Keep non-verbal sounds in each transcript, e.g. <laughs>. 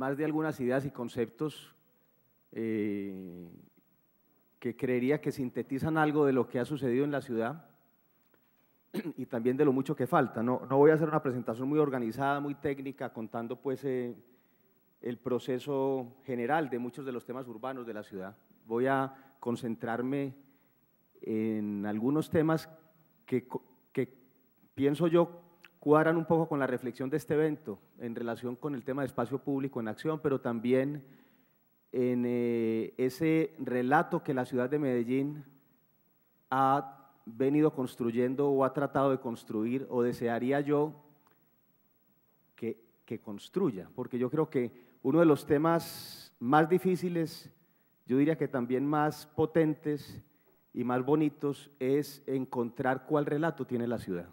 más de algunas ideas y conceptos eh, que creería que sintetizan algo de lo que ha sucedido en la ciudad <clears throat> y también de lo mucho que falta. No, no voy a hacer una presentación muy organizada, muy técnica, contando pues eh, el proceso general de muchos de los temas urbanos de la ciudad. Voy a concentrarme en algunos temas que, que pienso yo cuadran un poco con la reflexión de este evento en relación con el tema de espacio público en acción, pero también en eh, ese relato que la ciudad de Medellín ha venido construyendo o ha tratado de construir o desearía yo que, que construya, porque yo creo que uno de los temas más difíciles, yo diría que también más potentes y más bonitos es encontrar cuál relato tiene la ciudad.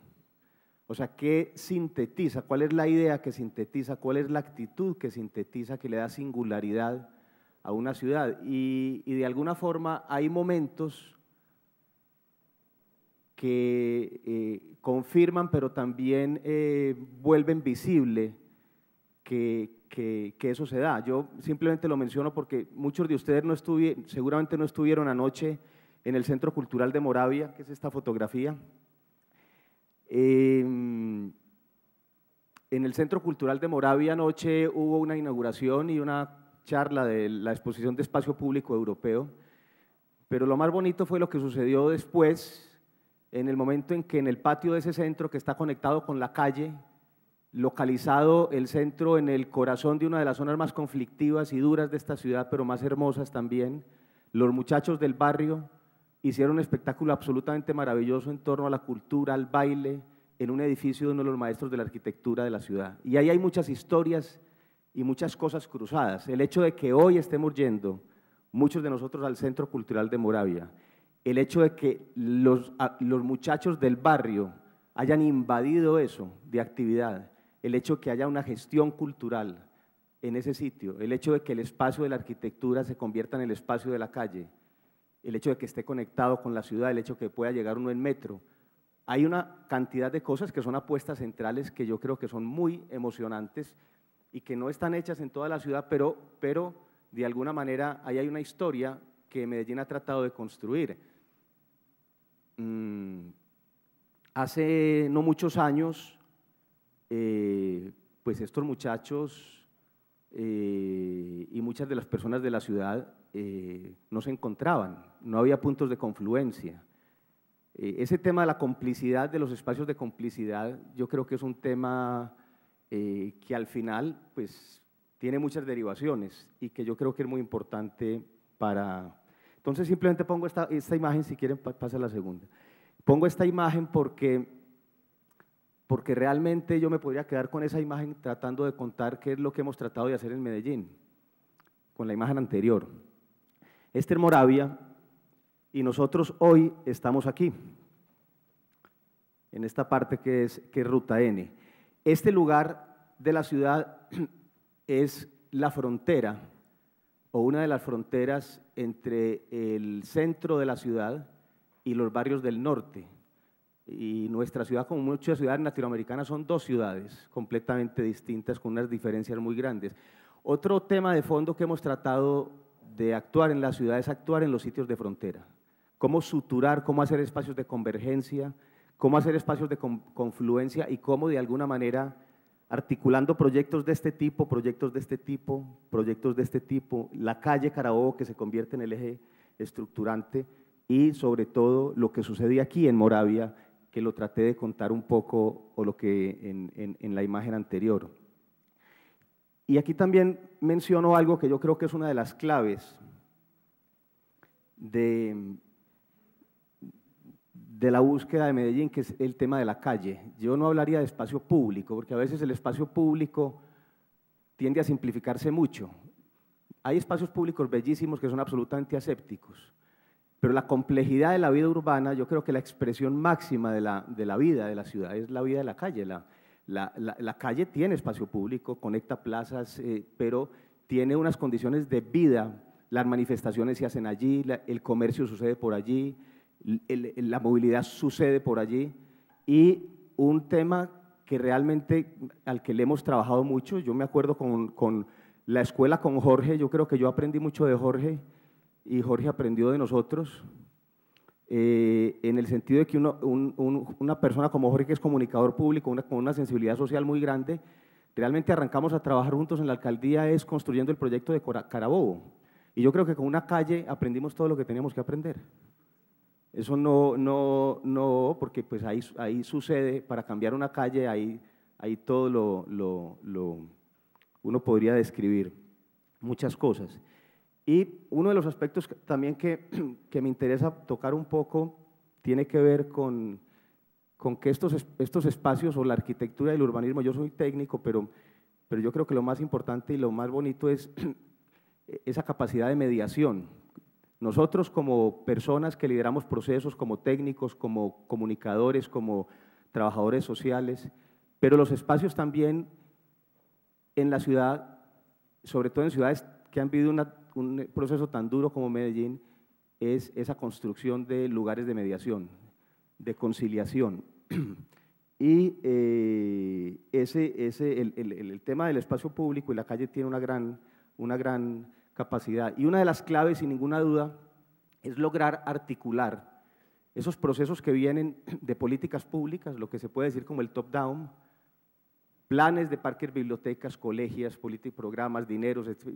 O sea, ¿qué sintetiza? ¿Cuál es la idea que sintetiza? ¿Cuál es la actitud que sintetiza, que le da singularidad a una ciudad? Y, de alguna forma hay momentos que eh, confirman, pero también eh, vuelven visible que, eso se da. Yo simplemente lo menciono porque muchos de ustedes no seguramente no estuvieron anoche en el Centro Cultural de Moravia, que es esta fotografía Em, en el Centro Cultural de Moravia anoche hubo una inauguración y una charla de la exposición de espacio público europeo, pero lo más bonito fue lo que sucedió después, en el momento en que en el patio de ese centro que está conectado con la calle, localizado el centro en el corazón de una de las zonas más conflictivas y duras de esta ciudad, pero más hermosas también, los muchachos del barrio hicieron un espectáculo absolutamente maravilloso en torno a la cultura, al baile, en un edificio de uno de los maestros de la arquitectura de la ciudad. Y ahí hay muchas historias y muchas cosas cruzadas. El hecho de que hoy estemos yendo, muchos de nosotros, al Centro Cultural de Moravia, el hecho de que los, los muchachos del barrio hayan invadido eso de actividad, el hecho de que haya una gestión cultural en ese sitio, el hecho de que el espacio de la arquitectura se convierta en el espacio de la calle, el hecho de que esté conectado con la ciudad, el hecho de que pueda llegar uno en metro. Hay una cantidad de cosas que son apuestas centrales que yo creo que son muy emocionantes y que no están hechas en toda la ciudad, pero, pero de alguna manera ahí hay una historia que Medellín ha tratado de construir. Mm, hace no muchos años, eh, pues estos muchachos eh, y muchas de las personas de la ciudad eh, no se encontraban, no había puntos de confluencia. Eh, ese tema de la complicidad, de los espacios de complicidad, yo creo que es un tema que al final pues, tiene muchas derivaciones y que yo creo que es muy importante para... Entonces simplemente pongo esta, esta imagen, si quieren pasa la segunda. Pongo esta imagen porque porque realmente yo me podría quedar con esa imagen tratando de contar qué es lo que hemos tratado de hacer en Medellín, con la imagen anterior. Esther Moravia y nosotros hoy estamos aquí, en esta parte que es, que Ruta N. Este lugar de la ciudad <clears throat> es la frontera o una de las fronteras entre el centro de la ciudad y los barrios del norte, y nuestra ciudad, como muchas ciudades latinoamericanas, son dos ciudades completamente distintas con unas diferencias muy grandes. Otro tema de fondo que hemos tratado de actuar en la ciudad es actuar en los sitios de frontera. Cómo suturar, cómo hacer espacios de convergencia, cómo hacer espacios de confluencia y cómo de alguna manera articulando proyectos de este tipo, proyectos de este tipo, proyectos de este tipo, la calle Carabobo que se convierte en el eje estructurante y sobre todo lo que sucede aquí en Moravia que lo traté de contar un poco o lo que en, la imagen anterior. Y aquí también menciono algo que yo creo que es una de las claves de, de la búsqueda de Medellín, que es el tema de la calle. Yo no hablaría de espacio público, porque a veces el espacio público tiende a simplificarse mucho. Hay espacios públicos bellísimos que son absolutamente asépticos, pero la complejidad de la vida urbana, yo creo que la expresión máxima de la, de la vida de la ciudad es la vida de la calle. La, la, la calle tiene espacio público, conecta plazas, eh, pero tiene unas condiciones de vida. Las manifestaciones se hacen allí, el comercio sucede por allí, la movilidad sucede por allí. Y un tema que realmente al que le hemos trabajado mucho, yo me acuerdo con, con la escuela con Jorge, yo creo que yo aprendí mucho de Jorge y Jorge aprendió de nosotros, eh, en el sentido de que una persona como Jorge, que es comunicador público, con una sensibilidad social muy grande, realmente arrancamos a trabajar juntos en la alcaldía es construyendo el proyecto de Carabobo. Y yo creo que con una calle aprendimos todo lo que teníamos que aprender. Eso no, no, no porque pues ahí, ahí sucede, para cambiar una calle, ahí, ahí todo lo uno podría describir muchas cosas. Y uno de los aspectos también que, <clears throat> que me interesa tocar un poco tiene que ver con, con que estos, estos espacios o la arquitectura y el urbanismo, yo soy técnico, pero, pero yo creo que lo más importante y lo más bonito es <clears throat> e-, esa capacidad de mediación. Nosotros como personas que lideramos procesos, como técnicos, como comunicadores, como trabajadores sociales, pero los espacios también en la ciudad, sobre todo en ciudades que han vivido una un proceso tan duro como Medellín es esa construcción de lugares de mediación, de conciliación. <clears throat> Y eh, ese, ese, el, tema del espacio público y la calle tiene una gran, una gran capacidad. Y una de las claves, sin ninguna duda, es lograr articular esos procesos que vienen <clears throat> de políticas públicas, lo que se puede decir como el top-down, planes de parques, bibliotecas, colegias, programas, dineros, etc.,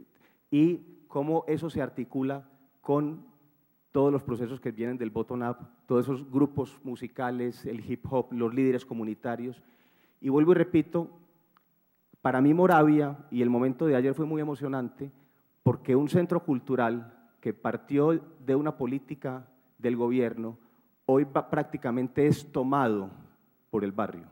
y cómo eso se articula con todos los procesos que vienen del bottom-up, todos esos grupos musicales, el hip hop, los líderes comunitarios. Y vuelvo y repito, para mí Moravia y el momento de ayer fue muy emocionante porque un centro cultural que partió de una política del gobierno, hoy prácticamente es tomado por el barrio.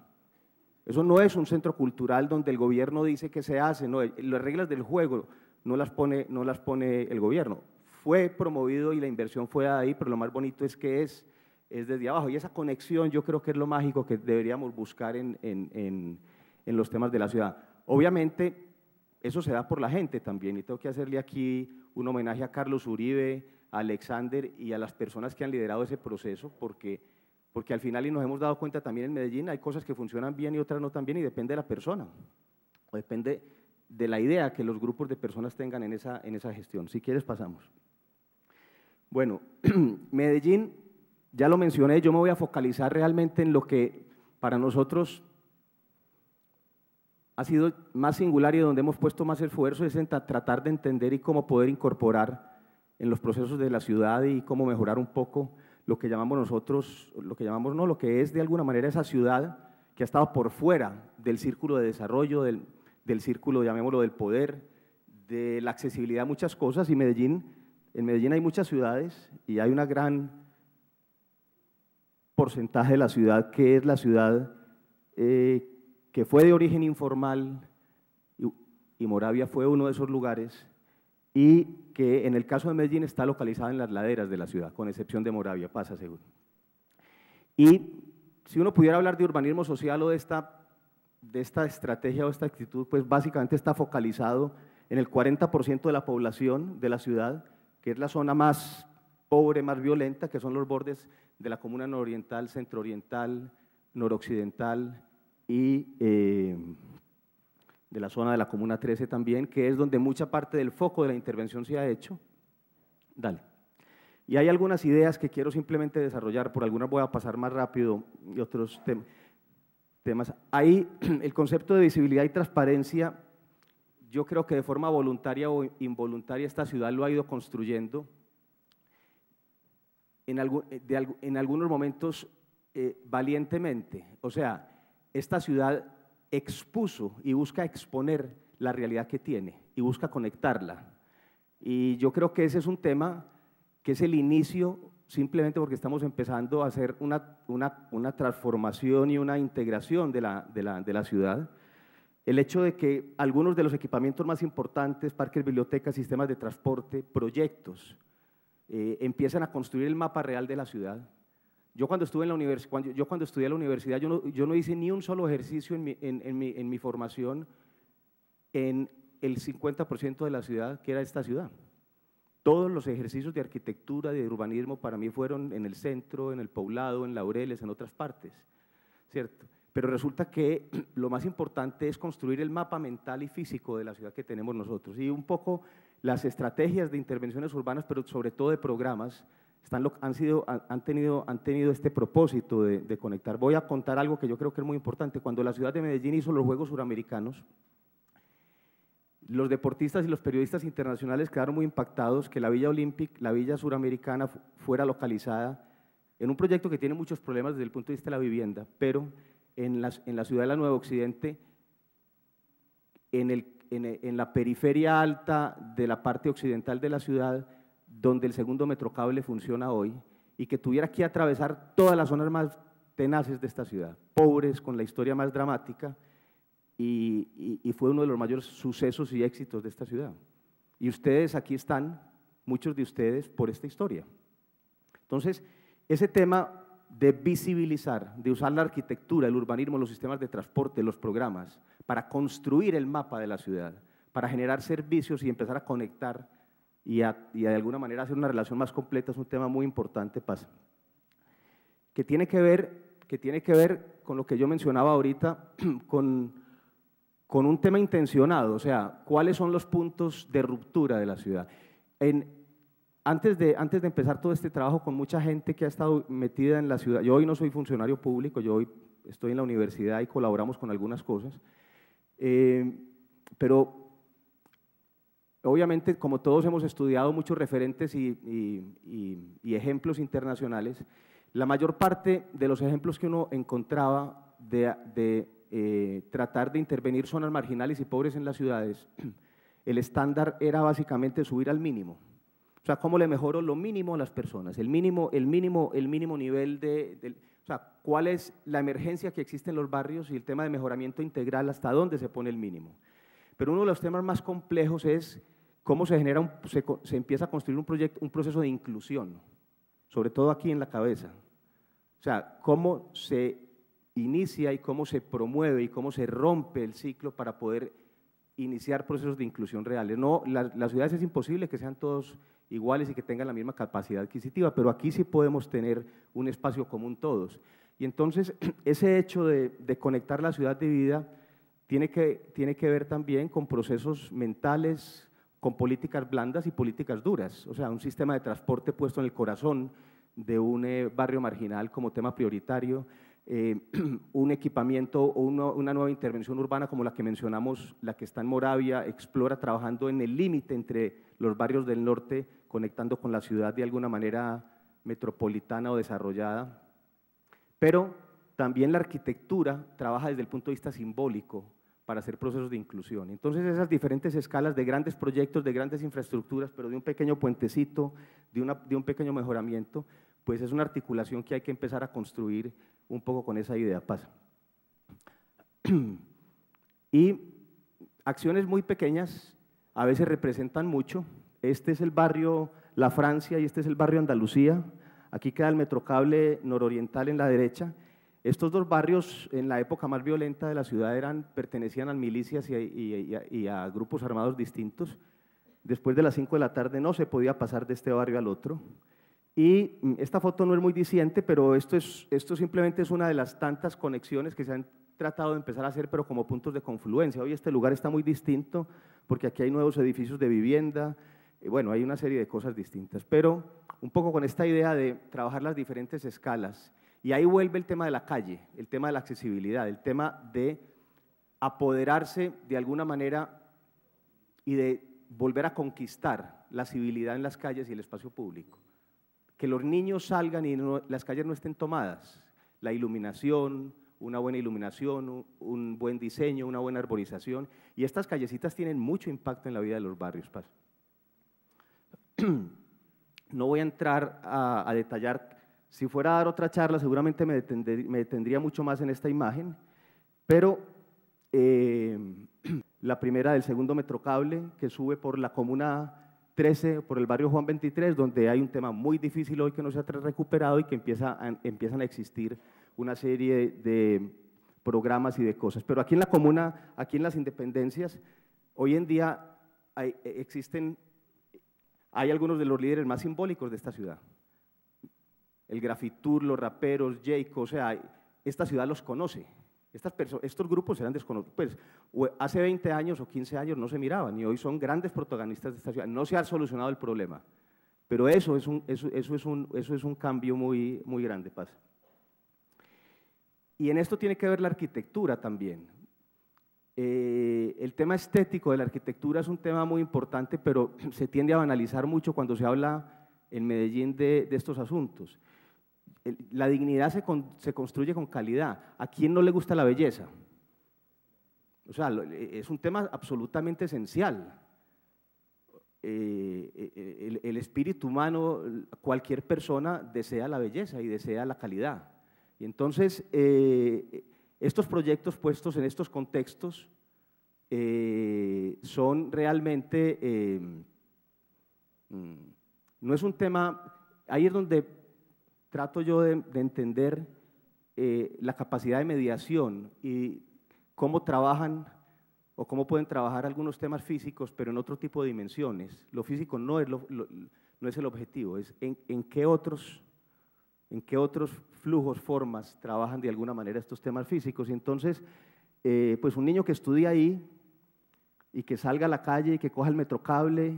Eso no es un centro cultural donde el gobierno dice que se hace, no, las reglas del juego no las pone, no las pone el gobierno. Fue promovido y la inversión fue ahí, pero lo más bonito es que es, es desde abajo. Y esa conexión yo creo que es lo mágico que deberíamos buscar en, los temas de la ciudad. Obviamente, eso se da por la gente también. Y tengo que hacerle aquí un homenaje a Carlos Uribe, a Alexander y a las personas que han liderado ese proceso, porque, porque al final y nos hemos dado cuenta también en Medellín hay cosas que funcionan bien y otras no tan bien y depende de la persona. O depende de la idea que los grupos de personas tengan en esa, en esa gestión. Si quieres, pasamos. Bueno, <clears throat> Medellín, ya lo mencioné, yo me voy a focalizar realmente en lo que para nosotros ha sido más singular y donde hemos puesto más esfuerzo es en tratar de entender y cómo poder incorporar en los procesos de la ciudad y cómo mejorar un poco lo que llamamos nosotros, lo que llamamos no, lo que es de alguna manera esa ciudad que ha estado por fuera del círculo de desarrollo, del, del círculo, llamémoslo, del poder, de la accesibilidad a muchas cosas. Y Medellín, en Medellín hay muchas ciudades y hay un gran porcentaje de la ciudad que es la ciudad eh, que fue de origen informal y, y Moravia fue uno de esos lugares y que en el caso de Medellín está localizada en las laderas de la ciudad, con excepción de Moravia, pasa seguro. Y si uno pudiera hablar de urbanismo social o de esta de esta estrategia o esta actitud, pues básicamente está focalizado en el 40% de la población de la ciudad, que es la zona más pobre, más violenta, que son los bordes de la comuna nororiental, centrooriental, noroccidental y eh, de la zona de la comuna 13 también, que es donde mucha parte del foco de la intervención se ha hecho. Dale. Y hay algunas ideas que quiero simplemente desarrollar, por algunas voy a pasar más rápido y otros temas temas. Ahí <clears throat> el concepto de visibilidad y transparencia, yo creo que de forma voluntaria o involuntaria esta ciudad lo ha ido construyendo. En, eh, algunos momentos eh, valientemente. O sea, esta ciudad expuso y busca exponer la realidad que tiene y busca conectarla. Y yo creo que ese es un tema que es el inicio simplemente porque estamos empezando a hacer una, transformación y una integración de la, ciudad. El hecho de que algunos de los equipamientos más importantes, parques, bibliotecas, sistemas de transporte, proyectos, eh, empiezan a construir el mapa real de la ciudad. Yo cuando, estuve en la yo cuando estudié en la universidad, yo no, yo hice ni un solo ejercicio en mi formación en el 50% de la ciudad que era esta ciudad. Todos los ejercicios de arquitectura, de urbanismo, para mí fueron en el centro, en el poblado, en Laureles, en otras partes, ¿cierto? Pero resulta que <clears throat> lo más importante es construir el mapa mental y físico de la ciudad que tenemos nosotros. Y un poco las estrategias de intervenciones urbanas, pero sobre todo de programas, están, han, sido, han, tenido, este propósito de, de conectar. Voy a contar algo que yo creo que es muy importante. Cuando la ciudad de Medellín hizo los Juegos Suramericanos, los deportistas y los periodistas internacionales quedaron muy impactados que la Villa Olímpic, la Villa Suramericana, fuera localizada en un proyecto que tiene muchos problemas desde el punto de vista de la vivienda, pero en la, ciudad de la Nueva Occidente, en, en la periferia alta de la parte occidental de la ciudad, donde el segundo metrocable funciona hoy, y que tuviera que atravesar todas las zonas más tenaces de esta ciudad, pobres, con la historia más dramática, y, fue uno de los mayores sucesos y éxitos de esta ciudad. Y ustedes aquí están, muchos de ustedes, por esta historia. Entonces, ese tema de visibilizar, de usar la arquitectura, el urbanismo, los sistemas de transporte, los programas, para construir el mapa de la ciudad, para generar servicios y empezar a conectar y, a, de alguna manera hacer una relación más completa, es un tema muy importante, pasa. Que tiene que ver, que tiene que ver con lo que yo mencionaba ahorita, <clears throat> con con un tema intencionado, o sea, cuáles son los puntos de ruptura de la ciudad. En, antes, de, antes de empezar todo este trabajo con mucha gente que ha estado metida en la ciudad, yo hoy no soy funcionario público, yo hoy estoy en la universidad y colaboramos con algunas cosas, eh, pero obviamente como todos hemos estudiado muchos referentes y, ejemplos internacionales, la mayor parte de los ejemplos que uno encontraba de eh, tratar de intervenir zonas marginales y pobres en las ciudades, <clears throat> el estándar era básicamente subir al mínimo. O sea, ¿cómo le mejoro lo mínimo a las personas? El mínimo, el mínimo, el mínimo nivel de, o sea, ¿cuál es la emergencia que existe en los barrios y el tema de mejoramiento integral hasta dónde se pone el mínimo? Pero uno de los temas más complejos es cómo se, genera se, empieza a construir un, proyecto, un proceso de inclusión, sobre todo aquí en la cabeza. O sea, cómo se inicia y cómo se promueve y cómo se rompe el ciclo para poder iniciar procesos de inclusión reales. No, las ciudades es imposible que sean todos iguales y que tengan la misma capacidad adquisitiva, pero aquí sí podemos tener un espacio común todos. Y entonces <clears throat> ese hecho de, conectar la ciudad de vida tiene que, tiene que ver también con procesos mentales, con políticas blandas y políticas duras, o sea, un sistema de transporte puesto en el corazón de un eh, barrio marginal como tema prioritario, eh, <clears throat> un equipamiento o una nueva intervención urbana como la que mencionamos, la que está en Moravia, explora trabajando en el límite entre los barrios del norte, conectando con la ciudad de alguna manera metropolitana o desarrollada. Pero también la arquitectura trabaja desde el punto de vista simbólico para hacer procesos de inclusión. Entonces esas diferentes escalas de grandes proyectos, de grandes infraestructuras, pero de un pequeño puentecito, de un pequeño mejoramiento, pues es una articulación que hay que empezar a construir un poco con esa idea. Pasa. <clears throat> y acciones muy pequeñas a veces representan mucho. Este es el barrio La Francia y este es el barrio Andalucía. Aquí queda el metrocable nororiental en la derecha. Estos dos barrios en la época más violenta de la ciudad eran, pertenecían a milicias y y a grupos armados distintos. Después de las 5 de la tarde no se podía pasar de este barrio al otro. Y mm, esta foto no es muy diciente, pero esto, simplemente es una de las tantas conexiones que se han tratado de empezar a hacer, pero como puntos de confluencia. Hoy este lugar está muy distinto porque aquí hay nuevos edificios de vivienda, bueno, hay una serie de cosas distintas, pero un poco con esta idea de trabajar las diferentes escalas. Y ahí vuelve el tema de la calle, el tema de la accesibilidad, el tema de apoderarse de alguna manera y de volver a conquistar la civilidad en las calles y el espacio público que los niños salgan y las calles no estén tomadas. La iluminación, una buena iluminación, un buen diseño, una buena arborización. Y estas callecitas tienen mucho impacto en la vida de los barrios, <clears throat> No voy a entrar a, detallar, si fuera a dar otra charla seguramente me, detendría, mucho más en esta imagen, pero eh, <clears throat> la primera del segundo metrocable que sube por la comuna por el barrio Juan 23, donde hay un tema muy difícil hoy que no se ha recuperado y que empiezan a existir una serie de programas y de cosas. Pero aquí en la comuna, aquí en las independencias, hoy en día hay, e, existen, hay algunos de los líderes más simbólicos de esta ciudad. El grafitur, los raperos, Jayco, o sea, esta ciudad los conoce estos grupos eran desconocidos. Pues, hace 20 años o 15 años no se miraban y hoy son grandes protagonistas de esta ciudad. No se ha solucionado el problema, pero eso es un, eso, es un, cambio muy, muy grande, pasa. Y en esto tiene que ver la arquitectura también. Eh, el tema estético de la arquitectura es un tema muy importante, pero <clears throat> se tiende a banalizar mucho cuando se habla en Medellín de estos asuntos la dignidad se, construye con calidad. ¿A quién no le gusta la belleza? O sea, eh, es un tema absolutamente esencial. Eh, eh, el, espíritu humano, cualquier persona desea la belleza y desea la calidad. Y entonces, estos proyectos puestos en estos contextos son realmente, mm, no es un tema, ahí es donde trato yo de, entender eh, la capacidad de mediación y cómo trabajan o cómo pueden trabajar algunos temas físicos, pero en otro tipo de dimensiones. Lo físico no es, no es el objetivo, es en, qué otros, en qué otros flujos, formas trabajan de alguna manera estos temas físicos. Y entonces, eh, pues un niño que estudia ahí y que salga a la calle y que coja el metrocable,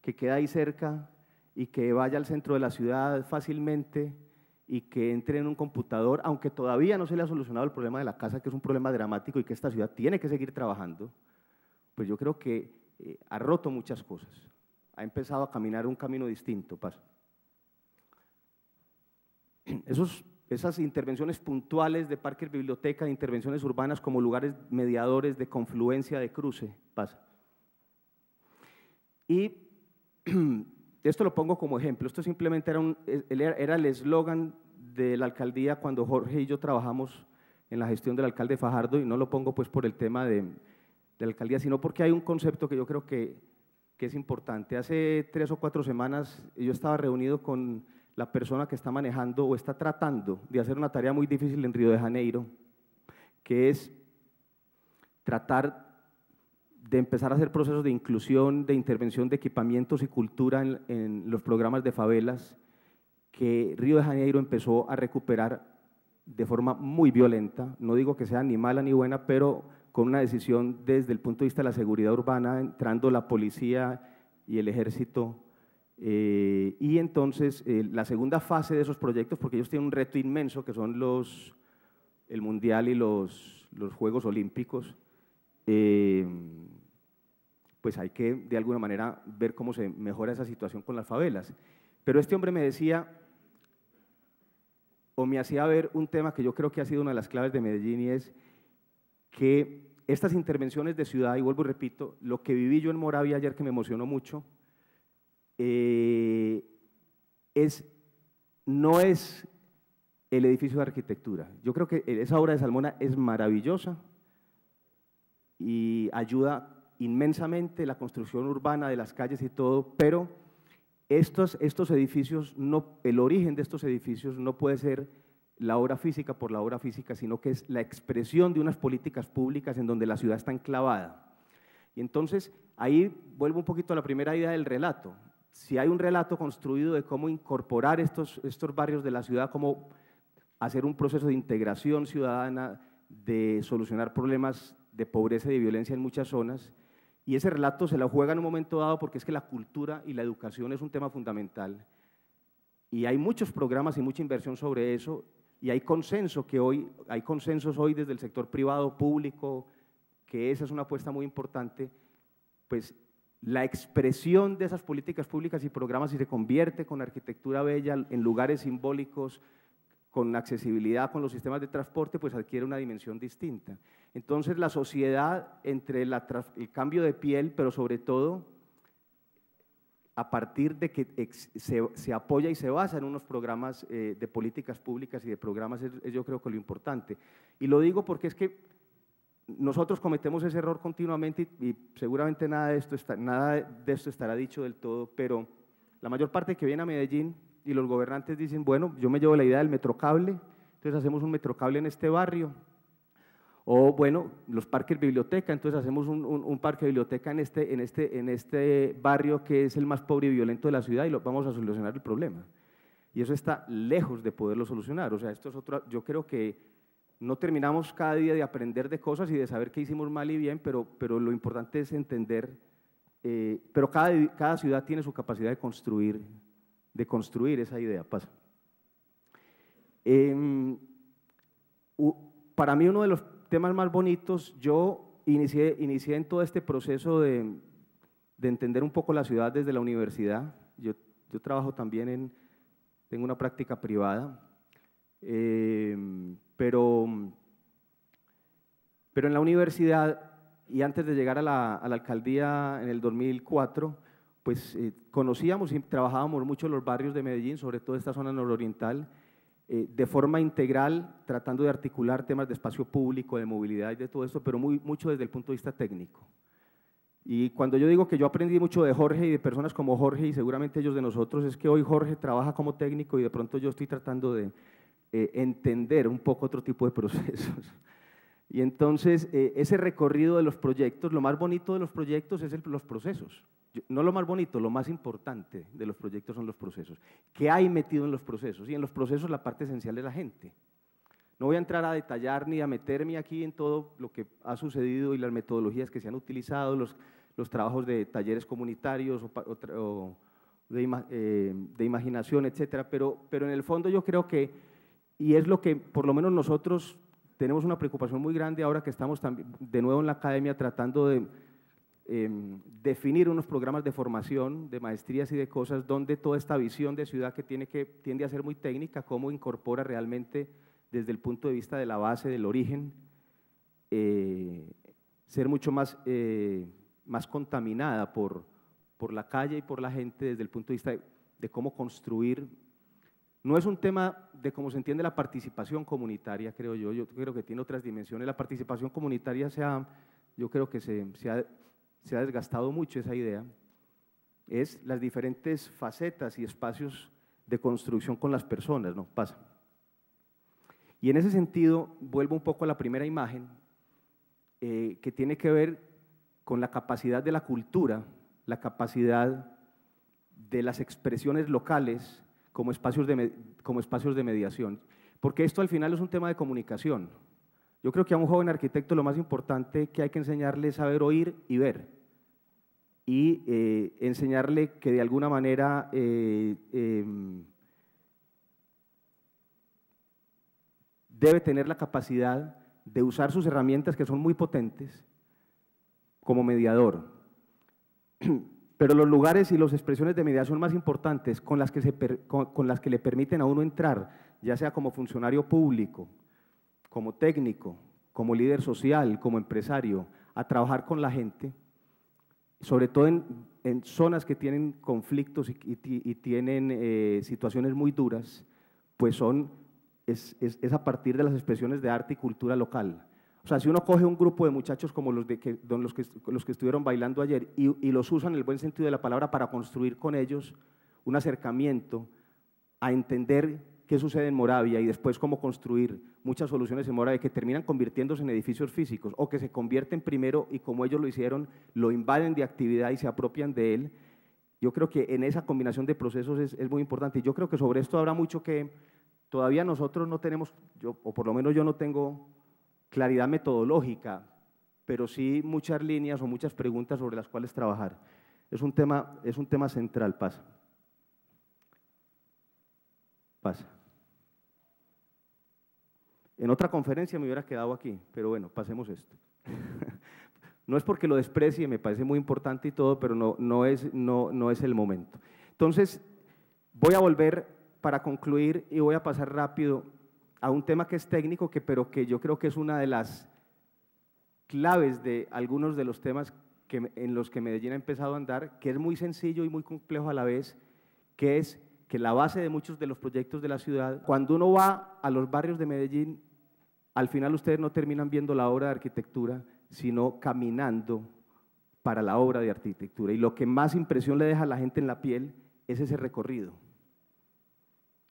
que queda ahí cerca y que vaya al centro de la ciudad fácilmente, y que entre en un computador, aunque todavía no se le ha solucionado el problema de la casa, que es un problema dramático y que esta ciudad tiene que seguir trabajando, pues yo creo que eh, ha roto muchas cosas. Ha empezado a caminar un camino distinto, pasa <clears throat> Esos, esas intervenciones puntuales de parque biblioteca de intervenciones urbanas como lugares mediadores de confluencia, de cruce, pasa. Y <clears throat> esto lo pongo como ejemplo, esto simplemente era, un, e, era el eslogan de la alcaldía cuando Jorge y yo trabajamos en la gestión del alcalde Fajardo, y no lo pongo pues por el tema de, la alcaldía, sino porque hay un concepto que yo creo que, es importante. Hace tres o cuatro semanas yo estaba reunido con la persona que está manejando o está tratando de hacer una tarea muy difícil en Río de Janeiro, que es tratar de empezar a hacer procesos de inclusión, de intervención de equipamientos y cultura en los programas de favelas que Río de Janeiro empezó a recuperar de forma muy violenta, no digo que sea ni mala ni buena, pero con una decisión desde el punto de vista de la seguridad urbana, entrando la policía y el ejército. Eh, y entonces eh, la segunda fase de esos proyectos, porque ellos tienen un reto inmenso que son los, el Mundial y los, los Juegos Olímpicos, eh, pues hay que de alguna manera ver cómo se mejora esa situación con las favelas. Pero este hombre me decía, me hacía ver un tema que yo creo que ha sido una de las claves de Medellín y es que estas intervenciones de ciudad, y vuelvo y repito, lo que viví yo en Moravia ayer que me emocionó mucho, eh, es, no es el edificio de arquitectura. Yo creo que esa obra de Salmona es maravillosa y ayuda inmensamente la construcción urbana de las calles y todo, pero estos, edificios, el origen de estos edificios no puede ser la obra física por la obra física, sino que es la expresión de unas políticas públicas en donde la ciudad está enclavada. Y entonces ahí vuelvo un poquito a la primera idea del relato. Si hay un relato construido de cómo incorporar estos, estos barrios de la ciudad, cómo hacer un proceso de integración ciudadana, de solucionar problemas de pobreza y de violencia en muchas zonas, y ese relato se lo juega en un momento dado porque es que la cultura y la educación es un tema fundamental. Y hay muchos programas y mucha inversión sobre eso y hay consenso que hoy, hay consensos hoy desde el sector privado, público, que esa es una apuesta muy importante, pues la expresión de esas políticas públicas y programas si se convierte con arquitectura bella en lugares simbólicos, con accesibilidad, con los sistemas de transporte, pues adquiere una dimensión distinta. Entonces la sociedad entre la, el cambio de piel, pero sobre todo a partir de que se, apoya y se basa en unos programas eh, de políticas públicas y de programas, es, yo creo que lo importante. Y lo digo porque es que nosotros cometemos ese error continuamente y, y seguramente nada de, esto está, nada de esto estará dicho del todo, pero la mayor parte que viene a Medellín y los gobernantes dicen, bueno, yo me llevo la idea del metrocable, entonces hacemos un metrocable en este barrio. O bueno, los parques biblioteca, entonces hacemos un, un, parque biblioteca en este, en, este, en este barrio que es el más pobre y violento de la ciudad y lo, vamos a solucionar el problema. Y eso está lejos de poderlo solucionar. O sea, esto es otro, yo creo que no terminamos cada día de aprender de cosas y de saber qué hicimos mal y bien, pero, pero lo importante es entender, eh, pero cada, cada ciudad tiene su capacidad de construir de construir esa idea. Pasa. Em, para mí uno de los temas más bonitos, yo inicié, inicié en todo este proceso de, entender un poco la ciudad desde la universidad. Yo, trabajo también en, tengo una práctica privada, em, pero, pero en la universidad y antes de llegar a la, a la alcaldía en el 2004, pues eh, conocíamos y trabajábamos mucho los barrios de Medellín, sobre todo esta zona nororiental, eh, de forma integral, tratando de articular temas de espacio público, de movilidad y de todo eso, pero mucho desde el punto de vista técnico. Y cuando yo digo que yo aprendí mucho de Jorge y de personas como Jorge y seguramente ellos de nosotros, es que hoy Jorge trabaja como técnico y de pronto yo estoy tratando de eh, entender un poco otro tipo de <laughs> procesos. Y entonces, ese recorrido de los proyectos, lo más bonito de los proyectos es los procesos no lo más bonito, lo más importante de los proyectos son los procesos. ¿Qué hay metido en los procesos? Y en los procesos la parte esencial es la gente. No voy a entrar a detallar ni a meterme aquí en todo lo que ha sucedido y las metodologías que se han utilizado, los, los trabajos de talleres comunitarios o, de, eh, de, imaginación, etcétera. Pero, pero en el fondo yo creo que, y es lo que por lo menos nosotros tenemos una preocupación muy grande ahora que estamos de nuevo en la academia tratando de Em, definir unos programas de formación, de maestrías y de cosas, donde toda esta visión de ciudad que, tiene que tiende a ser muy técnica, cómo incorpora realmente desde el punto de vista de la base, del origen, eh, ser mucho más, eh, más contaminada por, por la calle y por la gente desde el punto de vista de, cómo construir. No es un tema de cómo se entiende la participación comunitaria, creo yo. Yo creo que tiene otras dimensiones. La participación comunitaria se yo creo que se, se ha se ha desgastado mucho esa idea, es las diferentes facetas y espacios de construcción con las personas, ¿no? Pasa. Y en ese sentido, vuelvo un poco a la primera imagen, eh, que tiene que ver con la capacidad de la cultura, la capacidad de las expresiones locales como espacios de, como espacios de mediación. Porque esto al final es un tema de comunicación. Yo creo que a un joven arquitecto lo más importante que hay que enseñarle es saber oír y ver. Y eh, enseñarle que de alguna manera eh, em, debe tener la capacidad de usar sus herramientas que son muy potentes como mediador. <clears throat> Pero los lugares y las expresiones de mediación más importantes con las que le permiten a uno entrar, ya sea como funcionario público, como técnico, como líder social, como empresario, a trabajar con la gente, sobre todo en, zonas que tienen conflictos y, tienen eh, situaciones muy duras, pues son, es, a partir de las expresiones de arte y cultura local. O sea, si uno coge un grupo de muchachos como los, de que, los, los que estuvieron bailando ayer y, y los usa en el buen sentido de la palabra para construir con ellos un acercamiento a entender qué sucede en Moravia y después cómo construir muchas soluciones en Moravia que terminan convirtiéndose en edificios físicos o que se convierten primero y como ellos lo hicieron, lo invaden de actividad y se apropian de él. Yo creo que en esa combinación de procesos es, muy importante y yo creo que sobre esto habrá mucho que todavía nosotros no tenemos, yo, o por lo menos yo no tengo claridad metodológica, pero sí muchas líneas o muchas preguntas sobre las cuales trabajar. Es un tema, es un tema central, pasa. Pasa. En otra conferencia me hubiera quedado aquí, pero bueno, pasemos esto. <laughs> no es porque lo desprecie, me parece muy importante y todo, pero no, no, es, no, no es el momento. Entonces, voy a volver para concluir y voy a pasar rápido a un tema que es técnico, que, pero que yo creo que es una de las claves de algunos de los temas que, en los que Medellín ha empezado a andar, que es muy sencillo y muy complejo a la vez, que es que la base de muchos de los proyectos de la ciudad, cuando uno va a los barrios de Medellín, al final ustedes no terminan viendo la obra de arquitectura, sino caminando para la obra de arquitectura. Y lo que más impresión le deja a la gente en la piel es ese recorrido.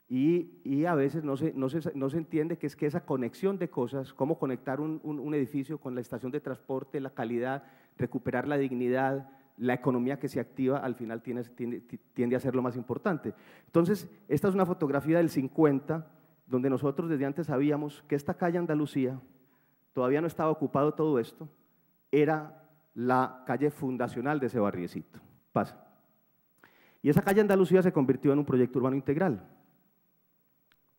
Y, a veces no se, no, se, entiende que es que esa conexión de cosas, cómo conectar un, edificio con la estación de transporte, la calidad, recuperar la dignidad, la economía que se activa al final tiende, tiende, a ser lo más importante. Entonces, esta es una fotografía del 50 donde nosotros desde antes sabíamos que esta calle Andalucía todavía no estaba ocupado todo esto, era la calle fundacional de ese barriecito. Pasa. Y esa calle Andalucía se convirtió en un proyecto urbano integral,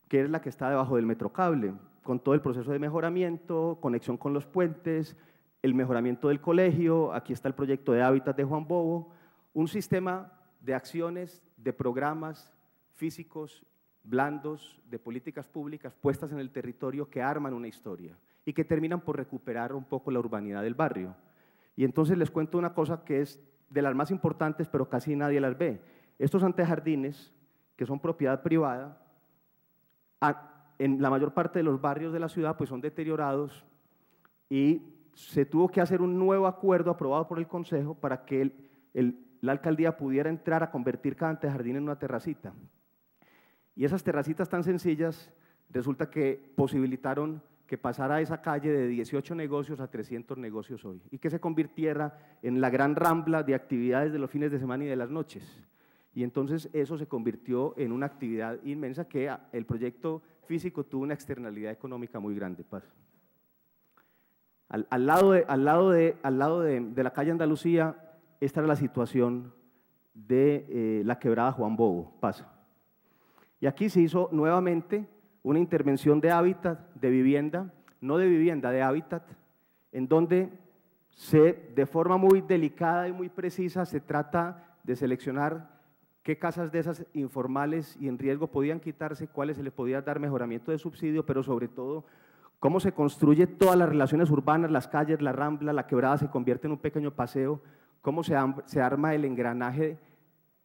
que es la que está debajo del metrocable, con todo el proceso de mejoramiento, conexión con los puentes, el mejoramiento del colegio, aquí está el proyecto de hábitat de Juan Bobo, un sistema de acciones, de programas físicos blandos de políticas públicas puestas en el territorio que arman una historia y que terminan por recuperar un poco la urbanidad del barrio. Y entonces les cuento una cosa que es de las más importantes, pero casi nadie las ve. Estos antejardines, que son propiedad privada, en la mayor parte de los barrios de la ciudad pues son deteriorados y se tuvo que hacer un nuevo acuerdo aprobado por el Consejo para que la alcaldía pudiera entrar a convertir cada antejardín en una terracita. Y esas terracitas tan sencillas resulta que posibilitaron que pasara esa calle de 18 negocios a 300 negocios hoy y que se convirtiera en la gran rambla de actividades de los fines de semana y de las noches. Y entonces eso se convirtió en una actividad inmensa que el proyecto físico tuvo una externalidad económica muy grande. Al, lado, de, al lado, al lado de, la calle Andalucía, esta era la situación de eh, la quebrada Juan Bobo. Y aquí se hizo nuevamente una intervención de hábitat, de vivienda, no de vivienda, de hábitat, en donde se, de forma muy delicada y muy precisa se trata de seleccionar qué casas de esas informales y en riesgo podían quitarse, cuáles se les podía dar mejoramiento de subsidio, pero sobre todo cómo se construye todas las relaciones urbanas, las calles, la rambla, la quebrada se convierte en un pequeño paseo, cómo se, se arma el engranaje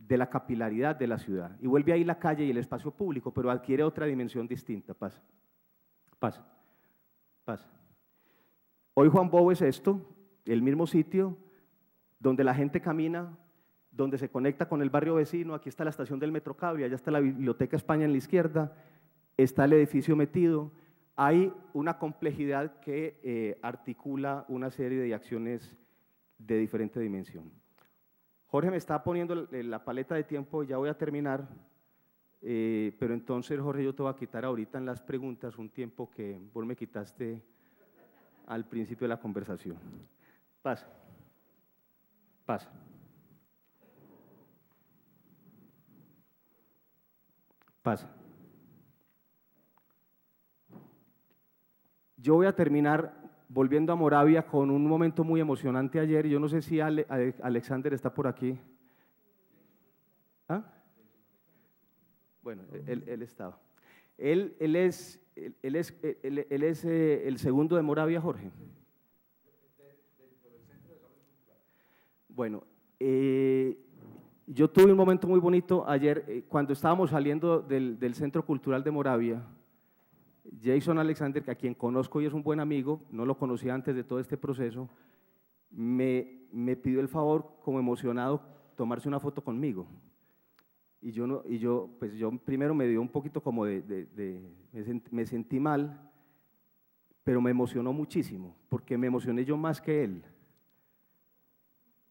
de la capilaridad de la ciudad. Y vuelve ahí la calle y el espacio público, pero adquiere otra dimensión distinta. Pasa, pasa, pasa. Hoy Juan Bobo es esto, el mismo sitio donde la gente camina, donde se conecta con el barrio vecino, aquí está la estación del Metrocable, allá está la Biblioteca España en la izquierda, está el edificio metido, hay una complejidad que eh, articula una serie de acciones de diferente dimensión. Jorge me está poniendo la paleta de tiempo, ya voy a terminar, eh, pero entonces Jorge yo te voy a quitar ahorita en las preguntas un tiempo que vos me quitaste al principio de la conversación. Pasa, pasa. Pasa. Yo voy a terminar volviendo a Moravia con un momento muy emocionante ayer. Yo no sé si Alexander está por aquí. ¿Ah? Bueno, él, él estaba. Él, él, es, él, es, él, es eh, el segundo de Moravia, Jorge. Bueno, eh, yo tuve un momento muy bonito ayer eh, cuando estábamos saliendo del, del Centro Cultural de Moravia Jason Alexander, que a quien conozco y es un buen amigo, no lo conocía antes de todo este proceso, me, pidió el favor, como emocionado, tomarse una foto conmigo. Y yo, no, y yo, pues yo primero me dio un poquito como de, me, sentí mal, pero me emocionó muchísimo, porque me emocioné yo más que él.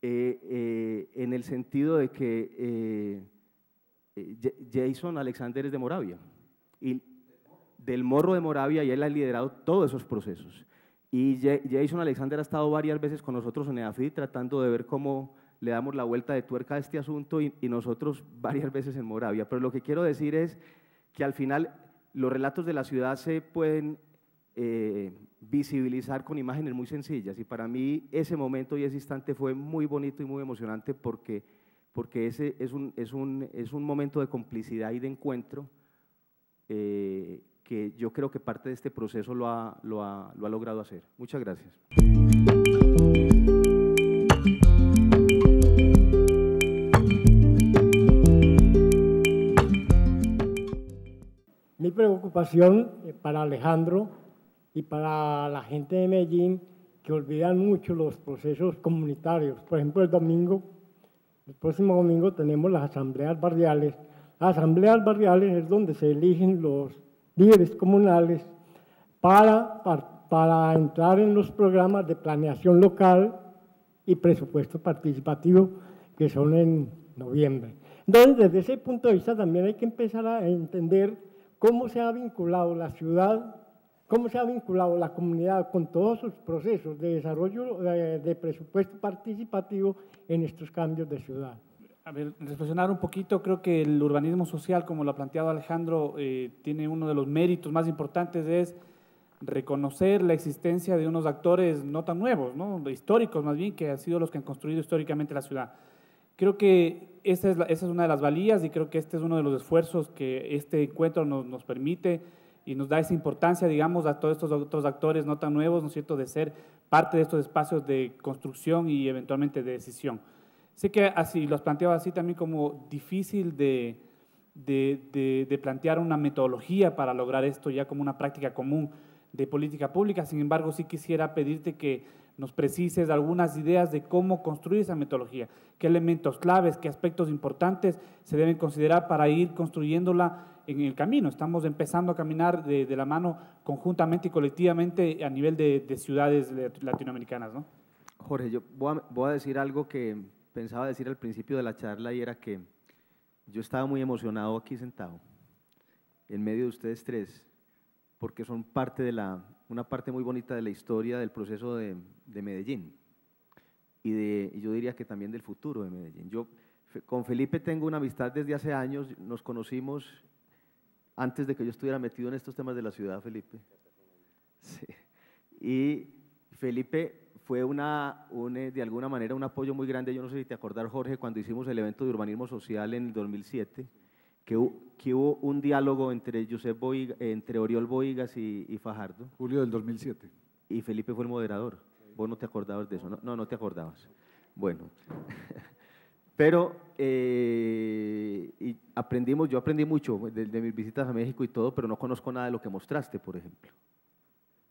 Eh, eh, en el sentido de que eh, Jason Alexander es de Moravia. Y, del Morro de Moravia y él ha liderado todos esos procesos. Y Jason Alexander ha estado varias veces con nosotros en EAFID tratando de ver cómo le damos la vuelta de tuerca a este asunto y, nosotros varias veces en Moravia. Pero lo que quiero decir es que al final los relatos de la ciudad se pueden eh, visibilizar con imágenes muy sencillas y para mí ese momento y ese instante fue muy bonito y muy emocionante porque, porque ese es un, es, un, es un momento de complicidad y de encuentro eh, que yo creo que parte de este proceso lo ha, lo ha, lo ha logrado hacer. Muchas gracias. Mi preocupación eh, para Alejandro y para la gente de Medellín que olvidan mucho los procesos comunitarios. Por ejemplo, el domingo, el próximo domingo tenemos las asambleas barriales. Las asambleas barriales es donde se eligen los líderes comunales para, entrar en los programas de planeación local y presupuesto participativo que son en noviembre. Entonces, desde ese punto de vista también hay que empezar a entender cómo se ha vinculado la ciudad, cómo se ha vinculado la comunidad con todos sus procesos de desarrollo de, eh, de presupuesto participativo en estos cambios de ciudad. A ver, reflexionar un poquito, creo que el urbanismo social, como lo ha planteado Alejandro, eh, tiene uno de los méritos más importantes es reconocer la existencia de unos actores no tan nuevos, históricos más bien, que han sido los que han construido históricamente la ciudad. Creo que esa es, una de las valías y creo que este es uno de los esfuerzos que este encuentro nos, nos permite y nos da esa importancia, digamos, a todos estos otros actores no tan nuevos, ¿no es cierto?, de ser parte de estos espacios de construcción y eventualmente de decisión. Sé que así, los planteaba así también como difícil de, de, de, plantear una metodología para lograr esto ya como una práctica común de política pública. Sin embargo, sí quisiera pedirte que nos precises algunas ideas de cómo construir esa metodología, qué elementos claves, qué aspectos importantes se deben considerar para ir construyéndola en el camino. Estamos empezando a caminar de, de la mano conjuntamente y colectivamente a nivel de, ciudades latinoamericanas. ¿no? Jorge, yo voy a decir algo que pensaba decir al principio de la charla y era que yo estaba muy emocionado aquí sentado, en medio de ustedes tres, porque son parte de la, una parte muy bonita de la historia del proceso de, Medellín y, de, yo diría que también del futuro de Medellín. Yo con Felipe tengo una amistad desde hace años, nos conocimos antes de que yo estuviera metido en estos temas de la ciudad, Felipe. Sí. Y Felipe fue una, eh, de alguna manera un apoyo muy grande, yo no sé si te acordar Jorge, cuando hicimos el evento de urbanismo social en el 2007, que, hubo un diálogo entre, Josep eh, entre Oriol Boigas y, Fajardo. Julio del 2007. Y Felipe fue el moderador. Vos no te acordabas de eso, ¿no? No, te acordabas. Bueno. <laughs> Pero eh, aprendimos, yo aprendí mucho de mis visitas a México y todo, pero no conozco nada de lo que mostraste, por ejemplo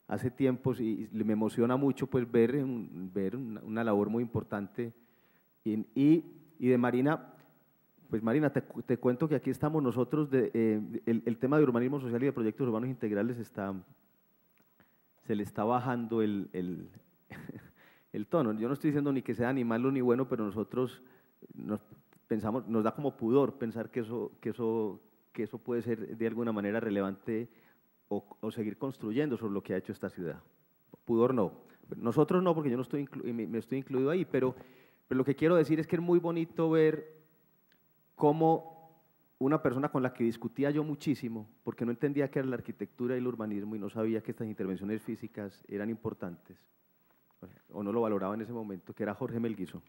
hace tiempos y, me emociona mucho pues ver, ver una, labor muy importante. Y, de Marina, pues Marina, te, cuento que aquí estamos nosotros, de, eh, el, tema de urbanismo social y de proyectos urbanos integrales está, se le está bajando el, <laughs> tono. Yo no estoy diciendo ni que sea ni malo ni bueno, pero nosotros nos pensamos, nos da como pudor pensar que eso, que eso, que eso puede ser de alguna manera relevante o, seguir construyendo sobre lo que ha hecho esta ciudad. Pudor no. Nosotros no, porque yo no estoy me, estoy incluido ahí, pero, pero lo que quiero decir es que es muy bonito ver cómo una persona con la que discutía yo muchísimo, porque no entendía qué era la arquitectura y el urbanismo y no sabía que estas intervenciones físicas eran importantes, o no lo valoraba en ese momento, que era Jorge Melguizo.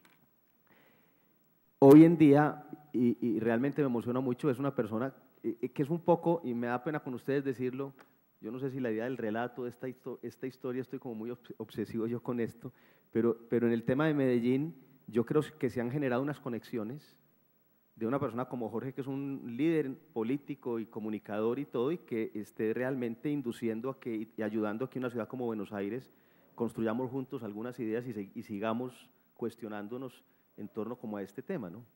Hoy en día, y, y realmente me emociona mucho, es una persona eh, eh, que es un poco, y me da pena con ustedes decirlo, yo no sé si la idea del relato, de esta, historia, estoy como muy obsesivo yo con esto, pero, pero en el tema de Medellín, yo creo que se han generado unas conexiones de una persona como Jorge, que es un líder político y comunicador y todo, y que esté realmente induciendo a que, y ayudando a que una ciudad como Buenos Aires construyamos juntos algunas ideas y, y sigamos cuestionándonos en torno como a este tema, ¿no?